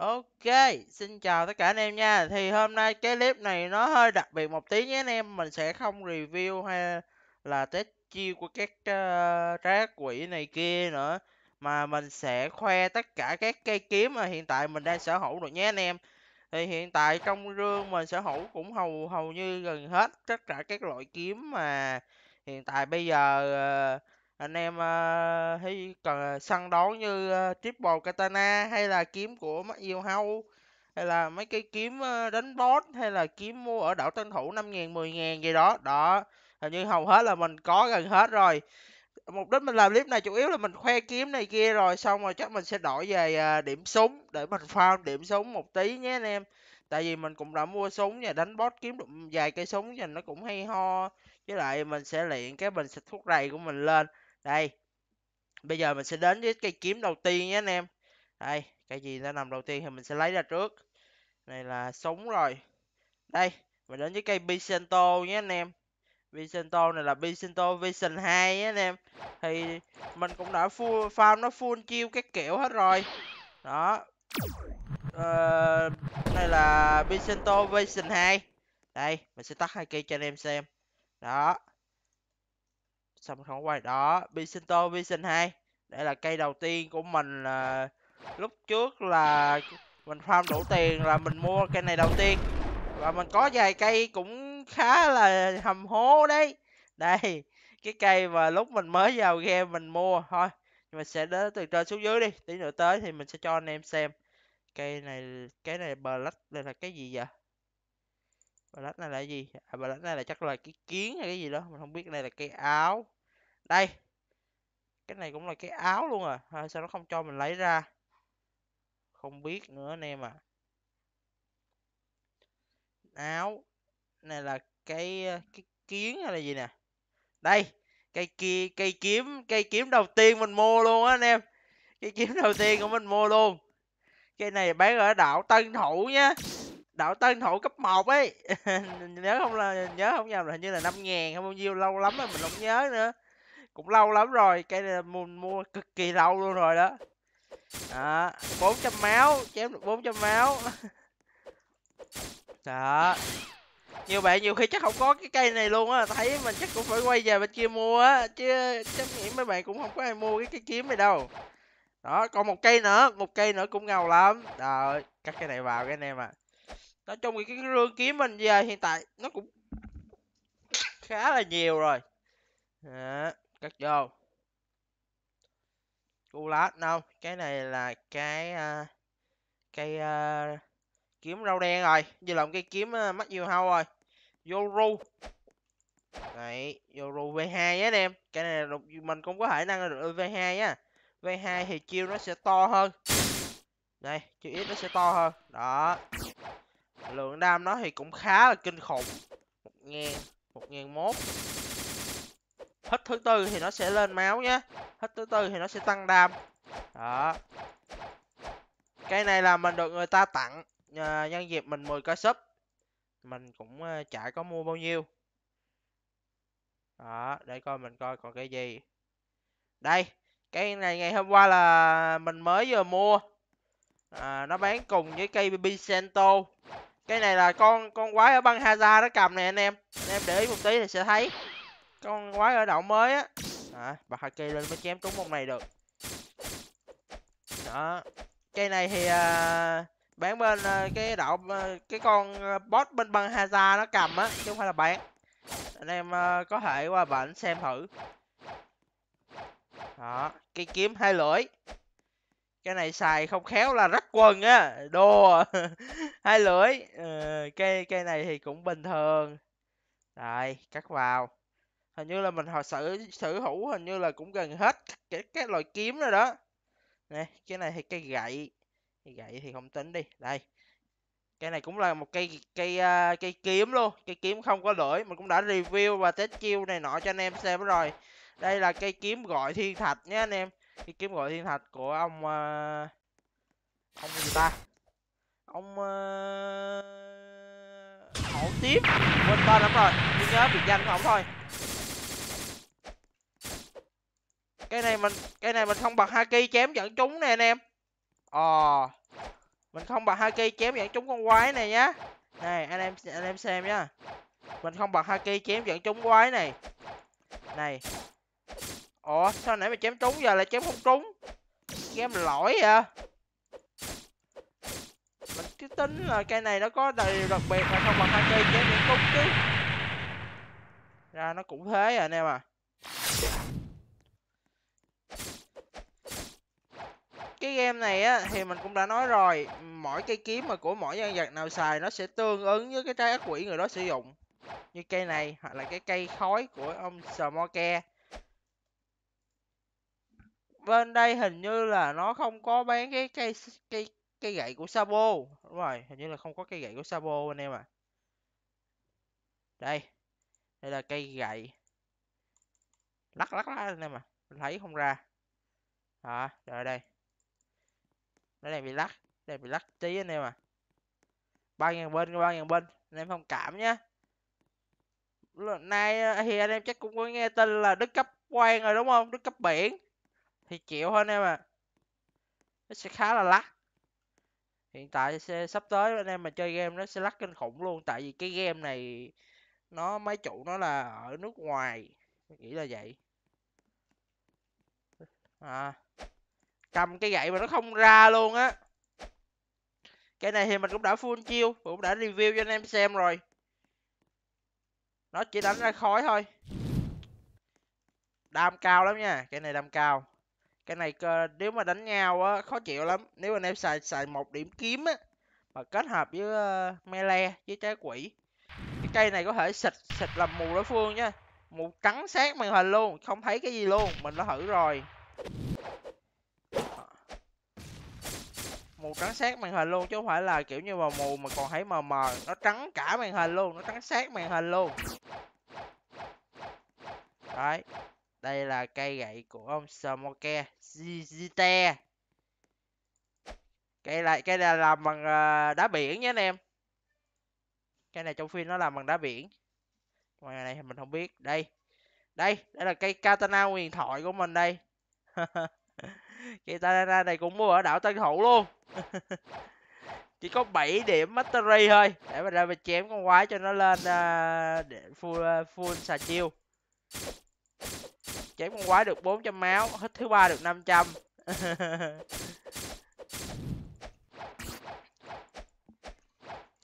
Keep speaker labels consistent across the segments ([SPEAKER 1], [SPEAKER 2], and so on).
[SPEAKER 1] Ok, xin chào tất cả anh em nha. Thì hôm nay cái clip này nó hơi đặc biệt một tí nhé anh em. Mình sẽ không review hay là test chiêu của các uh, trái quỷ này kia nữa. Mà mình sẽ khoe tất cả các cây kiếm mà hiện tại mình đang sở hữu được nhé anh em. Thì hiện tại trong rương mình sở hữu cũng hầu hầu như gần hết tất cả các loại kiếm mà hiện tại bây giờ... Uh, anh em uh, cần ờ, săn đón như uh, triple katana hay là kiếm của mắt yêu hâu hay là mấy cái kiếm uh, đánh boss hay là kiếm mua ở đảo tân thủ năm ngàn mười ngàn gì đó đó hình như hầu hết là mình có gần hết rồi mục đích mình làm clip này chủ yếu là mình khoe kiếm này kia rồi xong rồi chắc mình sẽ đổi về điểm súng để mình farm điểm súng một tí nhé anh em tại vì mình cũng đã mua súng và đánh boss kiếm được vài cây súng và nó cũng hay ho với lại mình sẽ luyện cái bình xịt thuốc rầy của mình lên đây bây giờ mình sẽ đến với cây kiếm đầu tiên nhé anh em đây cái gì nó nằm đầu tiên thì mình sẽ lấy ra trước này là súng rồi đây mình đến với cây Bicento nhé anh em Bicento này là Bicento Vision 2 nhé anh em thì mình cũng đã full farm nó full chiêu các kiểu hết rồi đó uh, này là Bicento Vision 2 đây mình sẽ tắt hai cây cho anh em xem đó xong không quay đó Bisinto Vision hai, đây là cây đầu tiên của mình là lúc trước là mình farm đủ tiền là mình mua cây này đầu tiên và mình có vài cây cũng khá là hầm hố đấy đây cái cây mà lúc mình mới vào game mình mua thôi nhưng mà sẽ đến từ trên xuống dưới đi tí nữa tới thì mình sẽ cho anh em xem cây này cái này bờ lách đây là cái gì vậy black này là gì à, black này là chắc là cái kiến hay cái gì đó mình không biết này là cái áo đây cái này cũng là cái áo luôn à, à sao nó không cho mình lấy ra không biết nữa anh em à áo này là cái ờ, cái kiến hay là gì nè đây cây kia cây kiếm cây kiếm đầu tiên mình mua luôn á anh em cây kiếm đầu tiên của mình mua luôn cây này bán ở đảo tân thủ nhá đạo tân thủ cấp 1 ấy nhớ không là nhớ không nhầm là hình như là năm ngàn không bao nhiêu lâu lắm rồi mình không nhớ nữa cũng lâu lắm rồi cây này mua, mua cực kỳ lâu luôn rồi đó đó bốn trăm máu chém được bốn trăm máu đó như vậy nhiều khi chắc không có cái cây này luôn á thấy mình chắc cũng phải quay về bên kia mua á chứ chắc nghĩ mấy bạn cũng không có ai mua cái cái kiếm này đâu đó còn một cây nữa một cây nữa cũng ngầu lắm rồi cắt cái này vào cái anh em à nói chung cái lương kiếm mình giờ hiện tại nó cũng khá là nhiều rồi đó, cắt vô cu lát đâu cái này là cái uh, cây uh, kiếm rau đen rồi vừa là một cái kiếm uh, mắt diều hâu rồi vô yoru đấy yoru v 2 anh em cái này là, mình cũng có thể năng được v 2 nhá v 2 thì chiêu nó sẽ to hơn đây chiêu ít nó sẽ to hơn đó lượng đam nó thì cũng khá là kinh khủng một ngàn một ngàn mốt hết thứ tư thì nó sẽ lên máu nhé hết thứ tư thì nó sẽ tăng đam đó cây này là mình được người ta tặng à, nhân dịp mình 10 cái sub mình cũng à, chả có mua bao nhiêu đó để coi mình coi còn cái gì đây cây này ngày hôm qua là mình mới vừa mua à, nó bán cùng với cây BB Santo cái này là con con quái ở băng haza nó cầm nè anh em anh em để ý một tí thì sẽ thấy con quái ở đậu mới á à, bà haki lên mới chém trúng con này được đó cây này thì à, bán bên à, cái đậu à, cái con à, boss bên băng haza nó cầm á chứ không phải là bán anh em à, có thể qua bệnh xem thử đó cây kiếm hai lưỡi cái này xài không khéo là rắc quần á đồ, hai lưỡi ờ, cây cây này thì cũng bình thường rồi cắt vào hình như là mình họ sử sử hữu hình như là cũng gần hết cái cái loại kiếm rồi đó nè cái này thì cây gậy cây gậy thì không tính đi đây cái này cũng là một cây cây uh, cây kiếm luôn cây kiếm không có lưỡi mình cũng đã review và test chiêu này nọ cho anh em xem rồi đây là cây kiếm gọi thiên thạch nhé anh em cái kiếm gọi thiên thạch của ông uh, ông gì ta ông uh, hổ tiếp quên tên lắm rồi chỉ nhớ biệt danh của ông thôi cái này mình cái này mình không bật haki chém dẫn chúng nè anh em ờ mình không bật haki chém dẫn chúng con quái này nhá này anh em anh em xem nhá mình không bật haki chém dẫn chúng quái này này ồ sao nãy mà chém trúng giờ lại chém không trúng game lỗi vậy à? mình cứ tính là cây này nó có đầy đặc biệt mà không bằng hai cây chém những trúng chứ ra nó cũng thế rồi à, anh em à cái game này á thì mình cũng đã nói rồi mỗi cây kiếm mà của mỗi nhân vật nào xài nó sẽ tương ứng với cái trái ác quỷ người đó sử dụng như cây này hoặc là cái cây khói của ông Smoker bên đây hình như là nó không có bán cái cây cây cây gậy của Sabo đúng rồi hình như là không có cây gậy của Sabo anh em à đây đây là cây gậy lắc lắc lắc anh em à thấy không ra à rồi đây nó đang bị lắc đây bị lắc tí anh em à ba ngàn bên ba ngàn bên anh em thông cảm nhé lần này à, thì anh em chắc cũng có nghe tin là đức cấp quan rồi đúng không đức cấp biển thì chịu thôi anh em ạ à. nó sẽ khá là lắc hiện tại sẽ sắp tới anh em mà chơi game nó sẽ lắc kinh khủng luôn tại vì cái game này nó máy chủ nó là ở nước ngoài Mình nghĩ là vậy à cầm cái gậy mà nó không ra luôn á cái này thì mình cũng đã full chiêu cũng đã review cho anh em xem rồi nó chỉ đánh ra khói thôi đam cao lắm nha cái này đam cao cái này nếu mà đánh nhau á khó chịu lắm nếu anh em xài xài một điểm kiếm á mà kết hợp với uh, melee với trái quỷ cái cây này có thể xịt xịt làm mù đối phương nha mù trắng sát màn hình luôn không thấy cái gì luôn mình đã thử rồi mù trắng sát màn hình luôn chứ không phải là kiểu như mà mù mà còn thấy mờ mờ nó trắng cả màn hình luôn nó trắng sát màn hình luôn đấy đây là cây gậy của ông Smoke Zite. Cây này cây này làm bằng ờ, đá biển nha anh em. Cây này trong phim nó làm bằng đá biển. Ngoài này thì mình không biết. Đây. Đây, đây là cây katana huyền thoại của mình đây. cây katana này cũng mua ở đảo Tân Hậu luôn. chỉ có 7 điểm mastery thôi để mình ra mình chém con quái cho nó lên uh, full uh, full xà chiêu chém con quái được 400 máu hết thứ ba được 500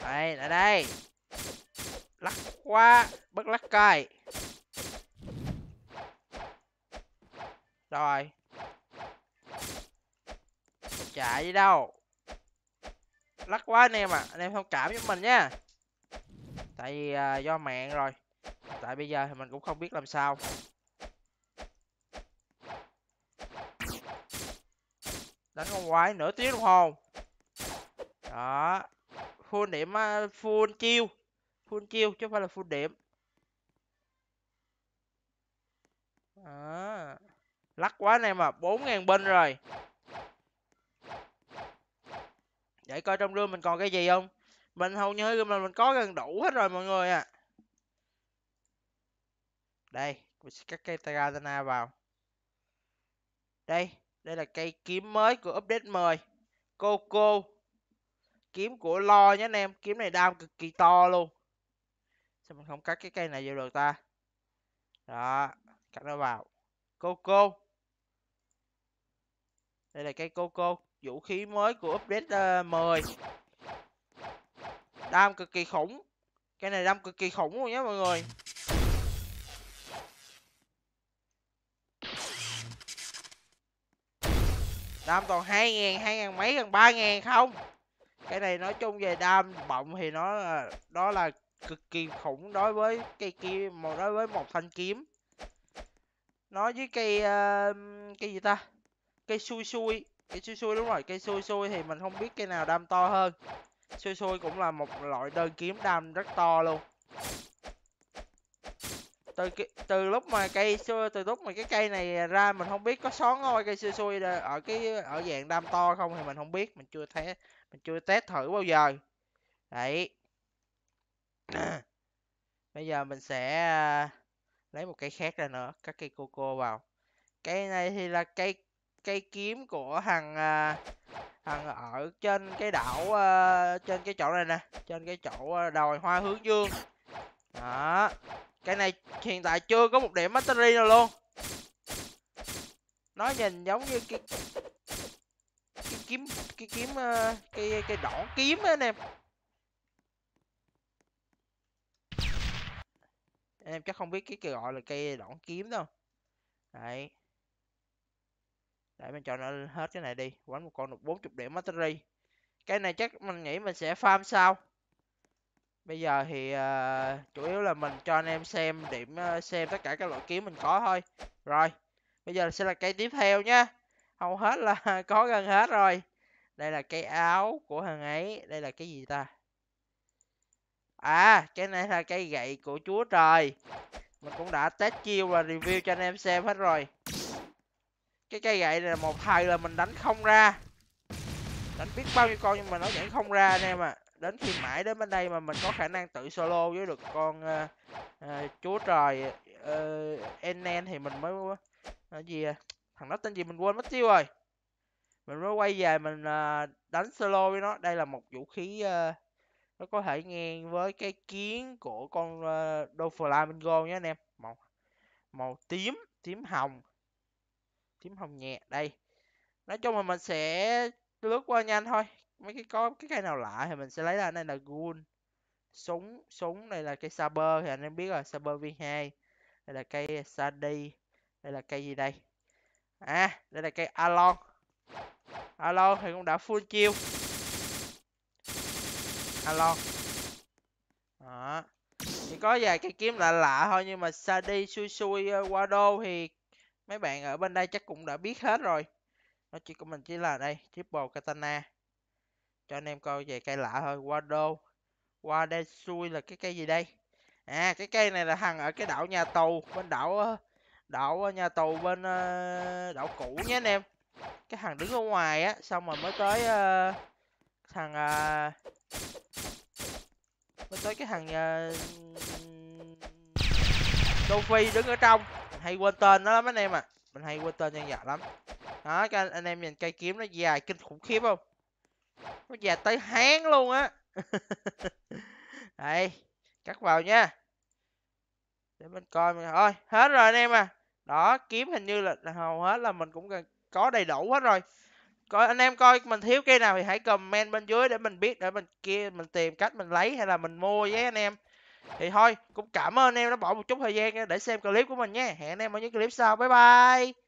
[SPEAKER 1] đây lại đây lắc quá bất lắc cay rồi chạy đi đâu lắc quá anh em à anh em thông cảm với mình nha tại vì uh, do mạng rồi tại bây giờ thì mình cũng không biết làm sao đánh con quái nửa tiếng đồng hồ đó full điểm à, full chiêu full chiêu chứ không phải là full điểm đó. lắc quá anh em à bốn ngàn bên rồi để coi trong rương mình còn cái gì không mình hầu như mà mình, có gần đủ hết rồi mọi người ạ à. đây mình sẽ cắt cây Tarazana vào đây đây là cây kiếm mới của update 10 Coco kiếm của lo nhé anh em kiếm này đam cực kỳ to luôn sao mình không cắt cái cây này vô được ta đó cắt nó vào Coco đây là cây Coco vũ khí mới của update uh, 10 đam cực kỳ khủng cây này đam cực kỳ khủng luôn nhé mọi người đam còn hai ngàn hai ngàn mấy gần ba ngàn không cái này nói chung về đam bọng thì nó à, đó là cực kỳ khủng đối với cây kim một đối với một thanh kiếm nó với cây uh, cây gì ta cây xui xui cây xui xui đúng rồi cây xui xui thì mình không biết cây nào đam to hơn xui xui cũng là một loại đơn kiếm đam rất to luôn từ từ lúc mà cây xưa từ lúc mà cái cây này ra mình không biết có xón ngôi cây xưa xui ở cái ở dạng đam to không thì mình không biết mình chưa thấy mình chưa test thử bao giờ đấy bây giờ mình sẽ à, lấy một cây khác ra nữa các cây coco vào cây này thì là cây cây kiếm của thằng à, thằng ở trên cái đảo à, trên cái chỗ này nè trên cái chỗ đồi hoa hướng dương đó cái này hiện tại chưa có một điểm mastery nào luôn Nó nhìn giống như cái Cái kiếm Cái kiếm ờ, Cái, cái đỏ kiếm anh em Anh em chắc không biết cái, cái gọi là cây đỏ kiếm đâu Đấy Để mình cho nó hết cái này đi Quánh một con được 40 điểm mastery Cái này chắc mình nghĩ mình sẽ farm sau bây giờ thì uh, chủ yếu là mình cho anh em xem điểm uh, xem tất cả các loại kiếm mình có thôi rồi bây giờ sẽ là cây tiếp theo nhá hầu hết là có gần hết rồi đây là cây áo của thằng ấy đây là cái gì ta à cái này là cây gậy của chúa trời mình cũng đã test chiêu và review cho anh em xem hết rồi cái cây gậy này một thầy là mình đánh không ra đánh biết bao nhiêu con nhưng mà nó vẫn không ra anh em ạ à đến khi mãi đến bên đây mà mình có khả năng tự solo với được con uh, uh, chúa trời uh, Enen thì mình mới uh, gì à? thằng đó tên gì mình quên mất tiêu rồi mình mới quay về mình uh, đánh solo với nó đây là một vũ khí uh, nó có thể ngang với cái kiến của con uh, đô flamingo nhé anh em màu màu tím tím hồng tím hồng nhẹ đây nói chung là mình sẽ lướt qua nhanh thôi mấy cái có cái cây nào lạ thì mình sẽ lấy ra đây là gun súng súng đây là cây saber thì anh em biết rồi saber v 2 đây là cây sadi đây là cây gì đây à đây là cây alon alon thì cũng đã full chiêu alon đó chỉ có vài cây kiếm lạ lạ thôi nhưng mà sadi xui xui qua ờ, đô thì mấy bạn ở bên đây chắc cũng đã biết hết rồi nó chỉ của mình chỉ là đây triple katana cho anh em coi về cây lạ thôi Wado Wadesui là cái cây gì đây à cái cây này là thằng ở cái đảo nhà tù bên đảo ờ, đảo ờ, nhà tù bên ờ, đảo cũ nhé anh em cái thằng đứng ở ngoài á xong rồi mới tới uh, thằng uh, mới tới cái thằng uh, Phi đứng ở trong mình hay quên tên nó lắm anh em à mình hay quên tên nhân vật lắm đó các anh em nhìn cây kiếm nó dài kinh khủng khiếp không nó già tới hán luôn á đây cắt vào nha để mình coi mình thôi hết rồi anh em à đó kiếm hình như là hầu hết là mình cũng có đầy đủ hết rồi coi anh em coi mình thiếu cây nào thì hãy comment bên dưới để mình biết để mình kia mình tìm cách mình lấy hay là mình mua với anh em thì thôi cũng cảm ơn anh em đã bỏ một chút thời gian để xem clip của mình nha hẹn anh em ở những clip sau bye bye